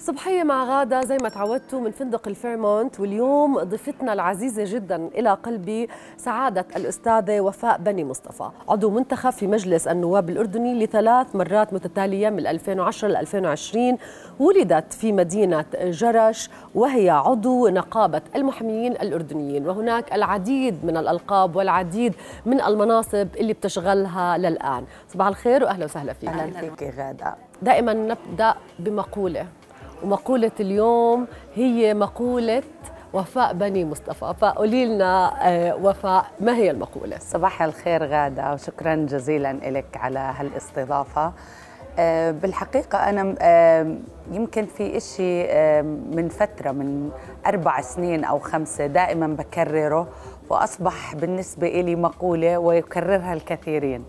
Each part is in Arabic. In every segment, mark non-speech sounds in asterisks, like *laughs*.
صبحية مع غادة زي ما تعودتوا من فندق الفيرمونت واليوم ضيفتنا العزيزة جدا إلى قلبي سعادة الأستاذة وفاء بني مصطفى عضو منتخب في مجلس النواب الأردني لثلاث مرات متتالية من 2010 ل 2020 ولدت في مدينة جرش وهي عضو نقابة المحامين الأردنيين وهناك العديد من الألقاب والعديد من المناصب اللي بتشغلها للآن صباح الخير وأهلا وسهلا فيك أهلا فيك غادة دائما نبدأ بمقولة ومقولة اليوم هي مقولة وفاء بني مصطفى فقولي لنا آه، وفاء ما هي المقولة؟ صباح الخير غادة وشكرا جزيلا لك على هالاستضافة آه، بالحقيقة أنا آه، يمكن في إشي من فترة من أربع سنين أو خمسة دائما بكرره وأصبح بالنسبة إلي مقولة ويكررها الكثيرين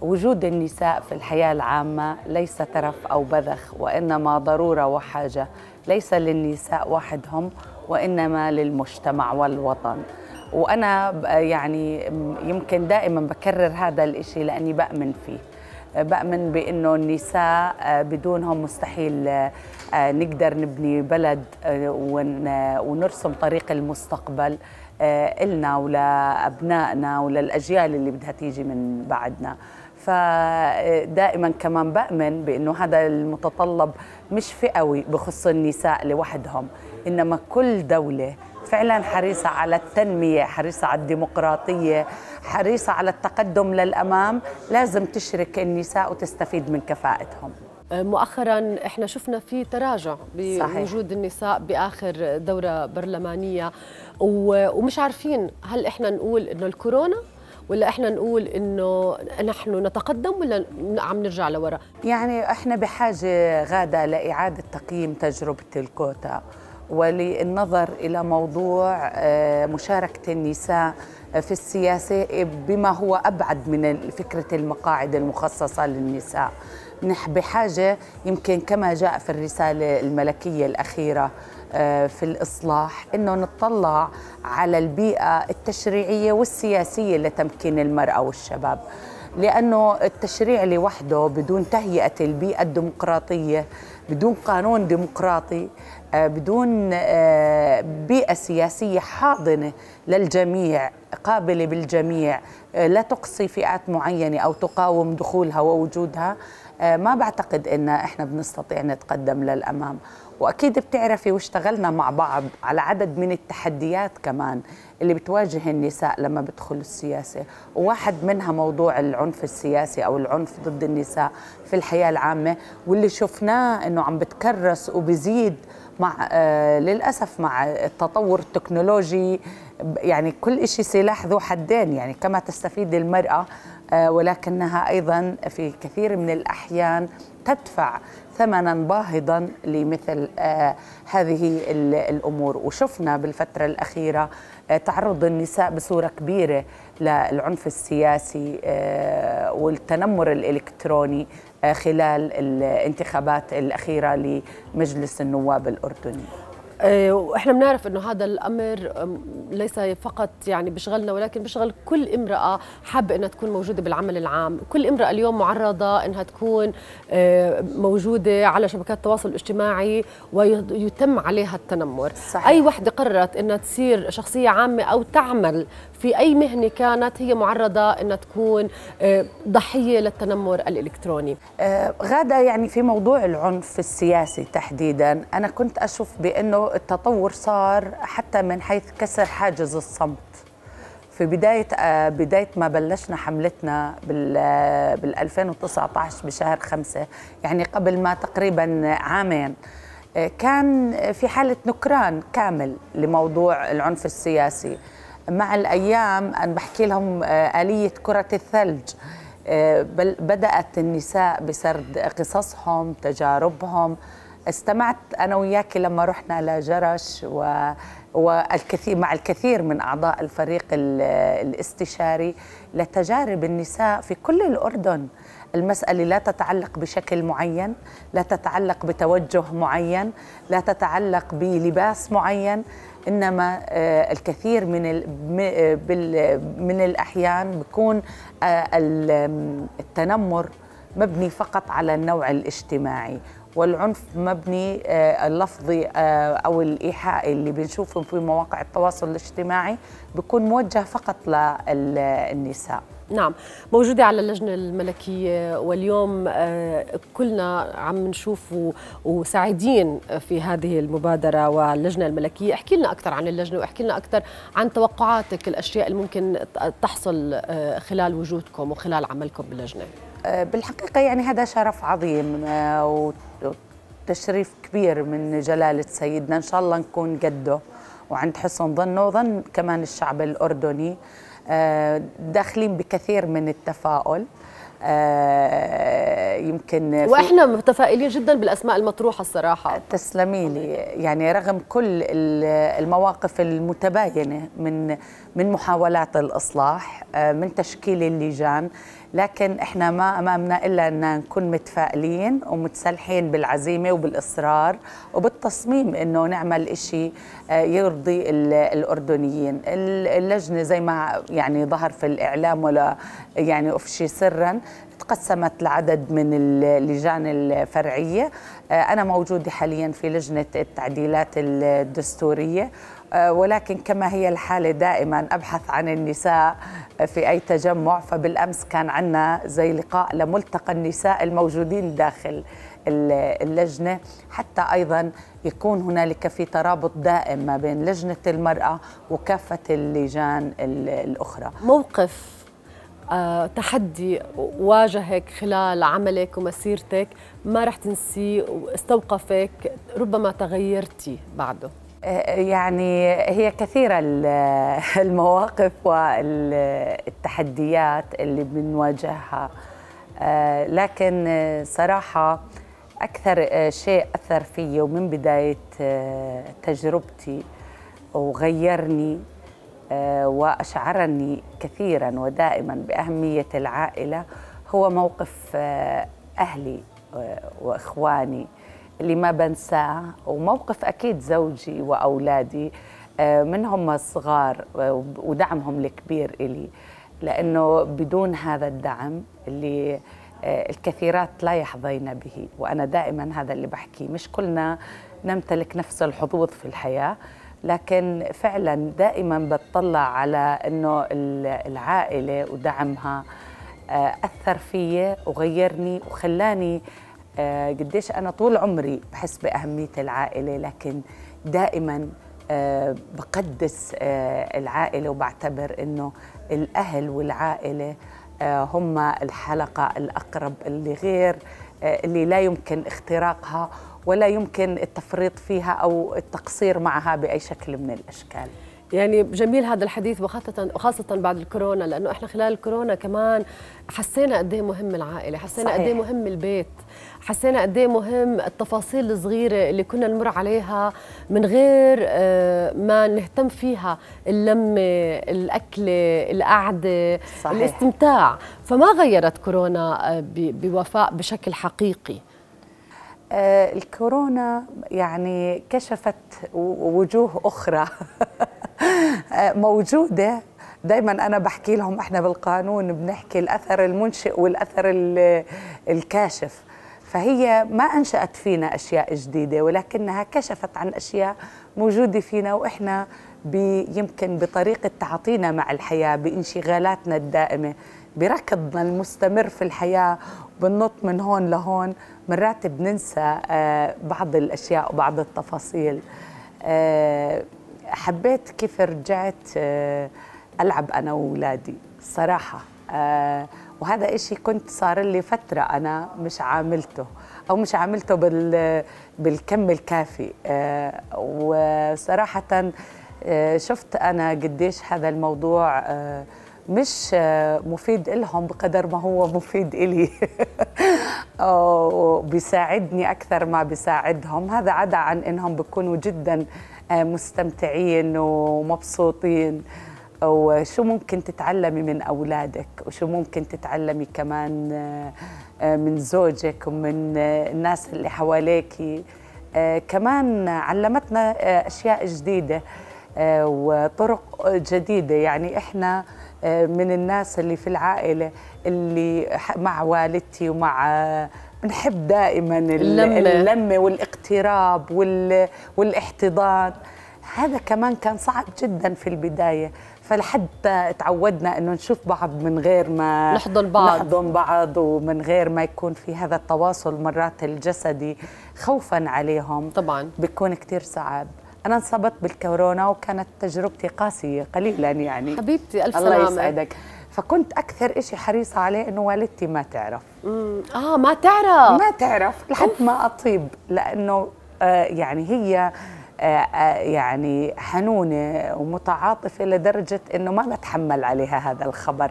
وجود النساء في الحياة العامة ليس ترف أو بذخ وإنما ضرورة وحاجة ليس للنساء وحدهم وإنما للمجتمع والوطن وأنا يعني يمكن دائما بكرر هذا الإشي لأني بأمن فيه بأمن بأنه النساء آه، بدونهم مستحيل آه، آه، نقدر نبني بلد ونرسم طريق المستقبل إلنا ولأبنائنا وللأجيال اللي بدها تيجي من بعدنا فدائما كمان بأمن بأنه هذا المتطلب مش فئوي بخص النساء لوحدهم إنما كل دولة فعلا حريصة على التنمية حريصة على الديمقراطية حريصة على التقدم للأمام لازم تشرك النساء وتستفيد من كفاءتهم أه، مؤخرا احنا شفنا في تراجع بوجود النساء باخر دوره برلمانيه ومش عارفين هل احنا نقول انه الكورونا ولا احنا نقول انه نحن نتقدم ولا عم نرجع لورا يعني احنا بحاجه غاده لاعاده تقييم تجربه الكوتا وللنظر الى موضوع آه، مشاركه النساء آه، في السياسه آه، بما هو ابعد من فكره المقاعد المخصصه للنساء نحن بحاجه يمكن كما جاء في الرساله الملكيه الاخيره آه، في الإصلاح أنه نطلع على البيئة التشريعية والسياسية لتمكين المرأة والشباب لأنه التشريع لوحده بدون تهيئة البيئة الديمقراطية بدون قانون ديمقراطي آه، بدون آه، بيئة سياسية حاضنة للجميع قابلة بالجميع لا تقصي فئات معينة أو تقاوم دخولها ووجودها آه، ما بعتقد ان احنا بنستطيع نتقدم للامام واكيد بتعرفي واشتغلنا مع بعض على عدد من التحديات كمان اللي بتواجه النساء لما بدخلوا السياسه وواحد منها موضوع العنف السياسي او العنف ضد النساء في الحياه العامه واللي شفناه انه عم بتكرس وبزيد مع آه للاسف مع التطور التكنولوجي يعني كل شيء سلاح ذو حدين يعني كما تستفيد المراه آه، ولكنها ايضا في كثير من الاحيان تدفع ثمنا باهظا لمثل آه، هذه الامور وشفنا بالفتره الاخيره آه، تعرض النساء بصوره كبيره للعنف السياسي والتنمر الالكتروني خلال الانتخابات الاخيره لمجلس النواب الاردني واحنا آه، بنعرف انه هذا الامر ليس فقط يعني بشغلنا ولكن بشغل كل امراه حابه انها تكون موجوده بالعمل العام، كل امراه اليوم معرضه انها تكون آه، موجوده على شبكات التواصل الاجتماعي ويتم عليها التنمر، صحيح. اي وحده قررت انها تصير شخصيه عامه او تعمل في أي مهنة كانت هي معرضة أن تكون آه، ضحية للتنمر الإلكتروني آه، غادة يعني في موضوع العنف السياسي تحديدا أنا كنت أشوف بأنه التطور صار حتى من حيث كسر حاجز الصمت في بداية آه، بداية ما بلشنا حملتنا بال 2019 بشهر خمسة يعني قبل ما تقريبا عامين كان في حالة نكران كامل لموضوع العنف السياسي مع الأيام أنا بحكي لهم آه، آلية كرة الثلج آه، بدأت النساء بسرد قصصهم تجاربهم استمعت أنا وياك لما رحنا لجرش و والكثير مع الكثير من أعضاء الفريق آه، الاستشاري لتجارب النساء في كل الأردن المسألة لا تتعلق بشكل معين لا تتعلق بتوجه معين لا تتعلق بلباس معين انما آه، الكثير من آه، من الاحيان بيكون آه، التنمر مبني فقط على النوع الاجتماعي والعنف مبني آه، اللفظي آه، او الايحائي اللي بنشوفه في مواقع التواصل الاجتماعي بيكون موجه فقط للنساء نعم موجودة على اللجنة الملكية واليوم آه، كلنا عم نشوف وسعيدين في هذه المبادرة واللجنة الملكية احكي لنا أكثر عن اللجنة واحكي لنا أكثر عن توقعاتك الأشياء اللي ممكن تحصل خلال وجودكم وخلال عملكم باللجنة بالحقيقة يعني هذا شرف عظيم تشريف كبير من جلالة سيدنا إن شاء الله نكون قده وعند حسن ظنه وظن كمان الشعب الأردني آه، داخلين بكثير من التفاؤل آه، يمكن واحنا متفائلين جدا بالاسماء المطروحه الصراحه تسلمي لي يعني رغم كل المواقف المتباينه من من محاولات الاصلاح آه، من تشكيل اللجان لكن احنا ما امامنا الا ان نكون متفائلين ومتسلحين بالعزيمه وبالاصرار وبالتصميم انه نعمل إشي آه، يرضي الاردنيين اللجنه زي ما يعني ظهر في الاعلام ولا يعني افشي سرا تقسمت لعدد من اللجان الفرعيه آه، انا موجوده حاليا في لجنه التعديلات الدستوريه آه، ولكن كما هي الحالة دائما أبحث عن النساء في أي تجمع فبالأمس كان عندنا زي لقاء لملتقى النساء الموجودين داخل اللجنة حتى أيضا يكون هنالك في ترابط دائم ما بين لجنة المرأة وكافة اللجان الأخرى موقف آه، تحدي واجهك خلال عملك ومسيرتك ما رح تنسيه واستوقفك ربما تغيرتي بعده يعني هي كثيرة *laughs* المواقف والتحديات اللي بنواجهها آه، لكن صراحة أكثر آه، شيء أثر فيي ومن بداية آه، تجربتي وغيرني وأشعرني كثيرا ودائما بأهمية العائلة هو موقف أهلي وإخواني اللي ما بنساه وموقف أكيد زوجي وأولادي آه، منهم الصغار ودعمهم الكبير إلي لأنه بدون هذا الدعم اللي آه، الكثيرات لا يحظين به وأنا دائما هذا اللي بحكيه مش كلنا نمتلك نفس الحظوظ في الحياة لكن فعلا دائما بتطلع على أنه العائلة ودعمها آه، أثر فيي وغيرني وخلاني آه، قديش أنا طول عمري بحس بأهمية العائلة لكن دائما آه، بقدس آه، العائلة وبعتبر إنه الأهل والعائلة هم الحلقة الأقرب اللي غير اللي لا يمكن اختراقها ولا يمكن التفريط فيها أو التقصير معها بأي شكل من الأشكال يعني جميل هذا الحديث وخاصة وخاصة بعد الكورونا لأنه إحنا خلال الكورونا كمان حسينا قد إيه مهم العائلة حسينا قد إيه مهم البيت حسينا قد إيه مهم التفاصيل الصغيرة اللي كنا نمر عليها من غير آه، ما نهتم فيها اللمة الأكلة القعدة صحيح. الاستمتاع فما غيرت كورونا آه، بوفاء بشكل حقيقي آه، الكورونا يعني كشفت وجوه أخرى *laughs* آه، موجوده دائما انا بحكي لهم احنا بالقانون بنحكي الاثر المنشئ والاثر الكاشف فهي ما انشات فينا اشياء جديده ولكنها كشفت عن اشياء موجوده فينا واحنا يمكن بطريقه تعاطينا مع الحياه بانشغالاتنا الدائمه بركضنا المستمر في الحياه بننط من هون لهون مرات بننسى آه، بعض الاشياء وبعض التفاصيل آه، حبيت كيف رجعت آه، ألعب أنا وولادي صراحة آه، وهذا إشي كنت صار لي فترة أنا مش عاملته أو مش عاملته بال بالكم الكافي آه، وصراحة شفت أنا قديش هذا الموضوع مش مفيد لهم بقدر ما هو مفيد إلي *laughs* وبيساعدني أكثر ما بيساعدهم هذا عدا عن إنهم بيكونوا جدا آه، مستمتعين ومبسوطين وشو ممكن تتعلمي من أولادك وشو ممكن تتعلمي كمان آه، آه، من زوجك ومن الناس اللي حواليك كمان علمتنا أشياء جديدة وطرق جديدة يعني إحنا من الناس اللي في العائله اللي مع والدتي ومع بنحب دائما اللمة, اللمة والاقتراب وال... والاحتضان هذا كمان كان صعب جدا في البداية فلحتى تعودنا انه نشوف بعض من غير ما نحضن بعض نحضن بعض ومن غير ما يكون في هذا التواصل مرات الجسدي خوفا عليهم طبعا بيكون كثير صعب أنا انصبت بالكورونا وكانت تجربتي قاسية قليلا يعني حبيبتي ألف الله سلامة. يسعدك فكنت أكثر إشي حريصة عليه إنه والدتي ما تعرف مم. آه ما تعرف ما تعرف لحد ما أطيب لأنه آه يعني هي آه،, آه يعني حنونة ومتعاطفة لدرجة أنه ما بتحمل عليها هذا الخبر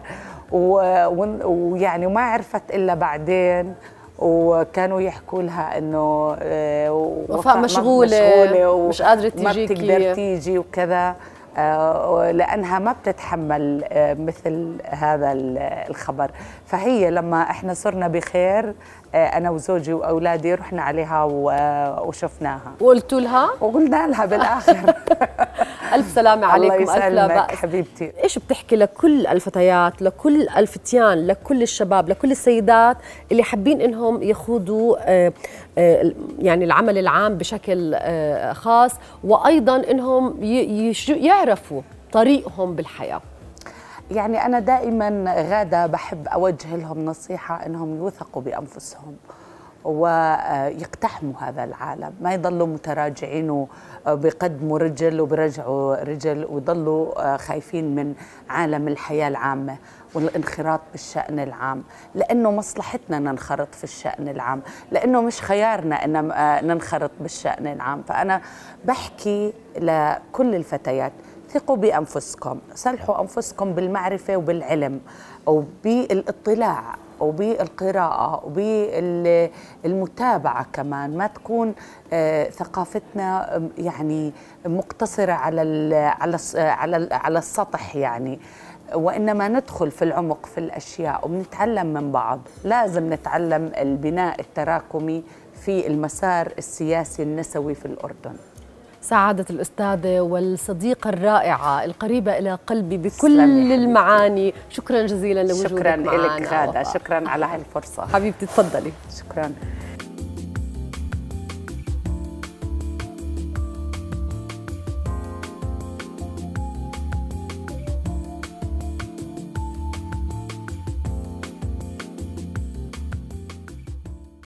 ويعني وما عرفت إلا بعدين وكانوا يحكوا لها انه آه، وفاء مشغوله, مشغولة مش قادره تيجي ما بتقدر تيجي وكذا آه، لانها ما بتتحمل آه، مثل هذا الخبر فهي لما احنا صرنا بخير آه، انا وزوجي واولادي رحنا عليها آه، وشفناها وقلتوا لها وقلنا لها بالاخر *laughs* الف سلامه عليكم الله الف بأس حبيبتي ايش بتحكي لكل الفتيات لكل الفتيان لكل الشباب لكل السيدات اللي حابين انهم يخوضوا آه، يعني العمل العام بشكل خاص وايضا انهم يعرفوا طريقهم بالحياه يعني أنا دائما غادة بحب أوجه لهم نصيحة أنهم يوثقوا بأنفسهم ويقتحموا هذا العالم ما يضلوا متراجعين وبيقدموا رجل وبرجعوا رجل ويضلوا خايفين من عالم الحياة العامة والانخراط بالشأن العام لأنه مصلحتنا ننخرط في الشأن العام لأنه مش خيارنا أن ننخرط بالشأن العام فأنا بحكي لكل الفتيات ثقوا بأنفسكم سلحوا أنفسكم بالمعرفة وبالعلم وبالاطلاع وبالقراءة وبالمتابعة كمان ما تكون آه، ثقافتنا يعني مقتصرة على على على على السطح يعني وإنما ندخل في العمق في الأشياء وبنتعلم من بعض لازم نتعلم البناء التراكمي في المسار السياسي النسوي في الأردن سعادة الأستاذة والصديقة الرائعة القريبة إلى قلبي بكل المعاني شكرا جزيلا لوجودك شكرا لك غادة شكرا على هالفرصة حبيبتي تفضلي شكرا